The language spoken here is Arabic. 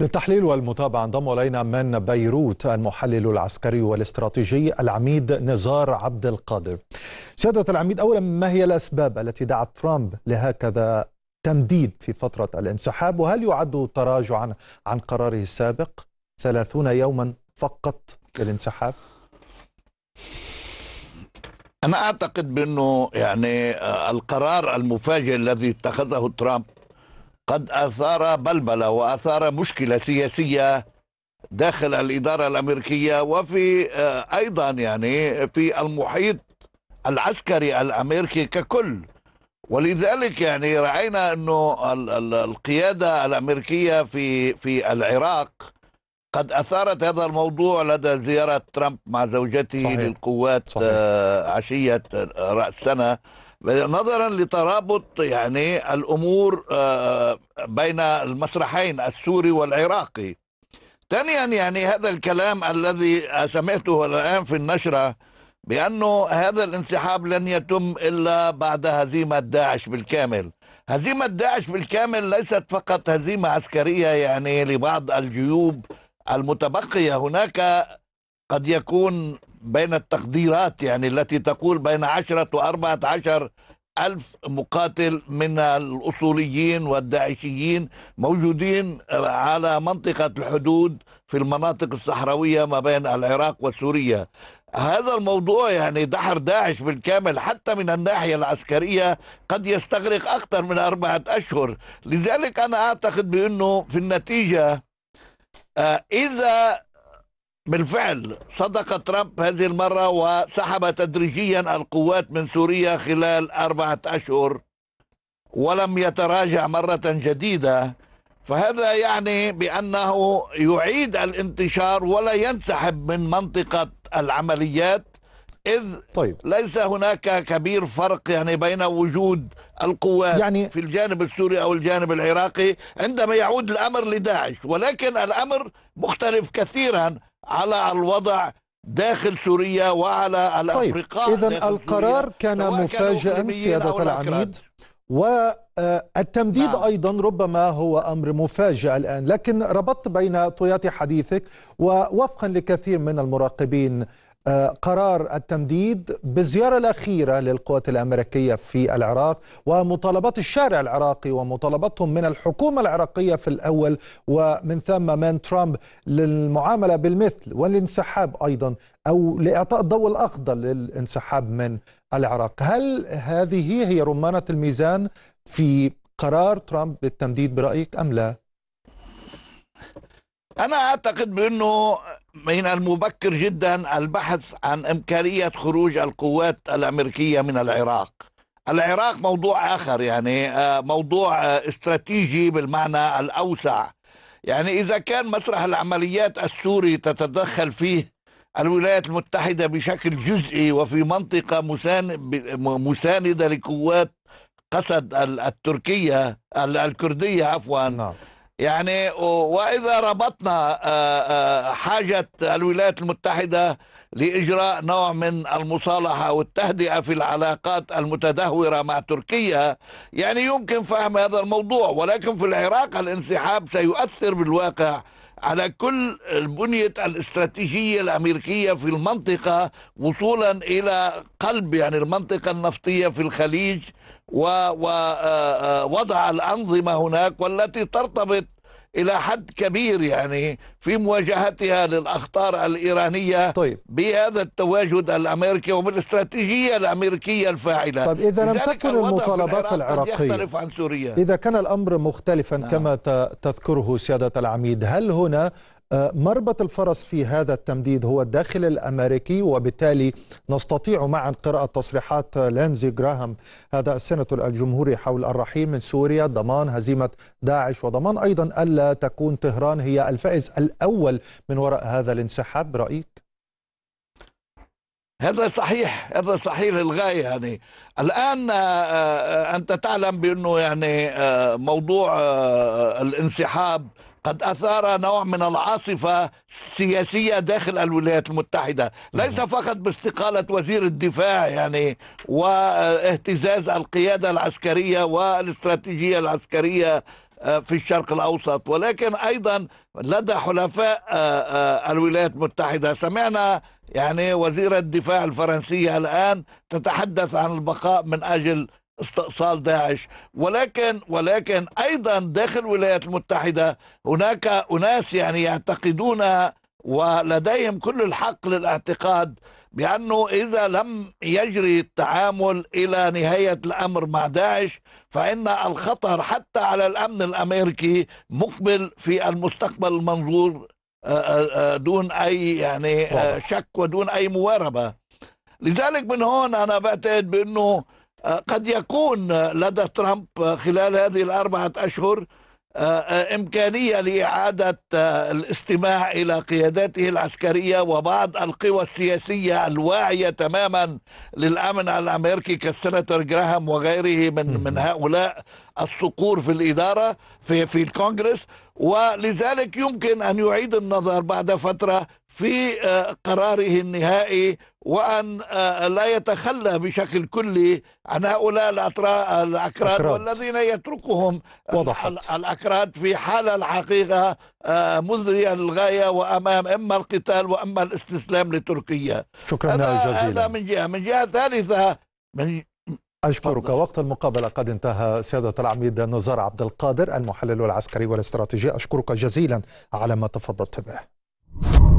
للتحليل والمتابعة انضم إلينا من بيروت المحلل العسكري والاستراتيجي العميد نزار عبد القادر سيادة العميد أولا ما هي الأسباب التي دعت ترامب لهكذا تمديد في فترة الانسحاب وهل يعد تراجعا عن, قراره السابق 30 يوما فقط للانسحاب أنا أعتقد بأنه يعني آه، القرار المفاجئ الذي اتخذه ترامب قد أثار بلبلة وأثار مشكلة سياسية داخل الإدارة الأمريكية وفي آه، أيضا يعني في المحيط العسكري الأمريكي ككل ولذلك يعني رأينا أنه القيادة الأمريكية في في العراق قد أثارت هذا الموضوع لدى زيارة ترامب مع زوجته صحيح. للقوات صحيح. آه، عشية آه، رأس سنة نظرا لترابط يعني الامور آه، آه، بين المسرحين السوري والعراقي. ثانيا يعني هذا الكلام الذي سمعته الان في النشره بانه هذا الانسحاب لن يتم الا بعد هزيمه داعش بالكامل. هزيمه داعش بالكامل ليست فقط هزيمه عسكريه يعني لبعض الجيوب المتبقيه هناك قد يكون بين التقديرات يعني التي تقول بين عشرة وأربعة عشر ألف مقاتل من الأصوليين والداعشيين موجودين آه، على منطقة الحدود في المناطق الصحراوية ما بين العراق وسوريا هذا الموضوع يعني دحر داعش بالكامل حتى من الناحية العسكرية قد يستغرق أكثر من أربعة أشهر لذلك أنا أعتقد بأنه في النتيجة آه، إذا بالفعل صدق ترامب هذه المرة وسحب تدريجيا القوات من سوريا خلال أربعة أشهر ولم يتراجع مرة جديدة فهذا يعني بأنه يعيد الانتشار ولا ينسحب من منطقة العمليات إذ طيب. ليس هناك كبير فرق يعني بين وجود القوات يعني في الجانب السوري أو الجانب العراقي عندما يعود الأمر لداعش ولكن الأمر مختلف كثيرا على الوضع داخل سوريا وعلى الافريقاء طيب. اذا القرار سوريا. كان مفاجئا سياده العميد والتمديد آه، نعم. ايضا ربما هو امر مفاجئ الان لكن ربطت بين طيات حديثك ووفقا لكثير من المراقبين آه، قرار التمديد بالزيارة الأخيرة للقوات الأمريكية في العراق ومطالبات الشارع العراقي ومطالبتهم من الحكومة العراقية في الأول ومن ثم من ترامب للمعاملة بالمثل والانسحاب أيضا أو لإعطاء الضوء الأخضر للانسحاب من العراق هل هذه هي رمانة الميزان في قرار ترامب بالتمديد برأيك أم لا؟ أنا أعتقد بأنه من المبكر جدا البحث عن إمكانية خروج القوات الأمريكية من العراق العراق موضوع آخر يعني آه، موضوع آه، استراتيجي بالمعنى الأوسع يعني إذا كان مسرح العمليات السوري تتدخل فيه الولايات المتحدة بشكل جزئي وفي منطقة مساندة لقوات قسد التركية الكردية عفوا نعم. يعني وإذا ربطنا حاجة الولايات المتحدة لإجراء نوع من المصالحة والتهدئة في العلاقات المتدهورة مع تركيا يعني يمكن فهم هذا الموضوع ولكن في العراق الانسحاب سيؤثر بالواقع على كل البنية الاستراتيجية الأمريكية في المنطقة وصولا إلى قلب يعني المنطقة النفطية في الخليج ووضع آه، آه، الأنظمة هناك والتي ترتبط الى حد كبير يعني في مواجهتها للاخطار الايرانيه طيب. بهذا التواجد الامريكي وبالاستراتيجيه الامريكيه الفاعله طيب اذا لم تكن المطالبات العراقيه يختلف عن سوريا اذا كان الامر مختلفا آه. كما تذكره سياده العميد هل هنا مربط الفرس في هذا التمديد هو الداخل الامريكي وبالتالي نستطيع معا قراءه تصريحات لينزي جراهام هذا السيناتور الجمهوري حول الرحيل من سوريا ضمان هزيمه داعش وضمان ايضا الا تكون طهران هي الفائز الاول من وراء هذا الانسحاب برايك؟ هذا صحيح هذا صحيح للغاية يعني الآن آه، آه، أنت تعلم بأنه يعني آه، موضوع الانسحاب قد أثار نوع من العاصفة السياسية داخل الولايات المتحدة نعم. ليس فقط باستقالة وزير الدفاع يعني واهتزاز القيادة العسكرية والاستراتيجية العسكرية آه، في الشرق الأوسط ولكن أيضا لدى حلفاء آه، آه، الولايات المتحدة سمعنا يعني وزيرة الدفاع الفرنسية الآن تتحدث عن البقاء من أجل استئصال داعش ولكن ولكن ايضا داخل الولايات المتحده هناك اناس يعني يعتقدون ولديهم كل الحق للاعتقاد بأنه إذا لم يجري التعامل إلى نهاية الأمر مع داعش فإن الخطر حتى على الأمن الأمريكي مقبل في المستقبل المنظور آه، آه، آه، دون أي يعني شك ودون أي مواربة لذلك من هون أنا بعتقد بأنه قد يكون لدى ترامب خلال هذه الأربعة أشهر آه، آه، إمكانية لإعادة آه، الاستماع إلى قياداته العسكرية وبعض القوى السياسية الواعية تماما للأمن الأمريكي كالسناتور جراهام وغيره من من هؤلاء الصقور في الإدارة في في الكونغرس ولذلك يمكن أن يعيد النظر بعد فترة في آه، قراره النهائي وأن آه، لا يتخلى بشكل كلي عن هؤلاء الأكراد والذين يتركهم وضحت. الأكراد في حالة الحقيقة مزرية آه، للغاية وأمام إما القتال وأما الاستسلام لتركيا شكرا جزيلا هذا من جهة من جهة ثالثة من أشكرك وقت المقابلة قد انتهى سيادة العميد نزار عبد القادر المحلل العسكري والاستراتيجي أشكرك جزيلا على ما تفضلت به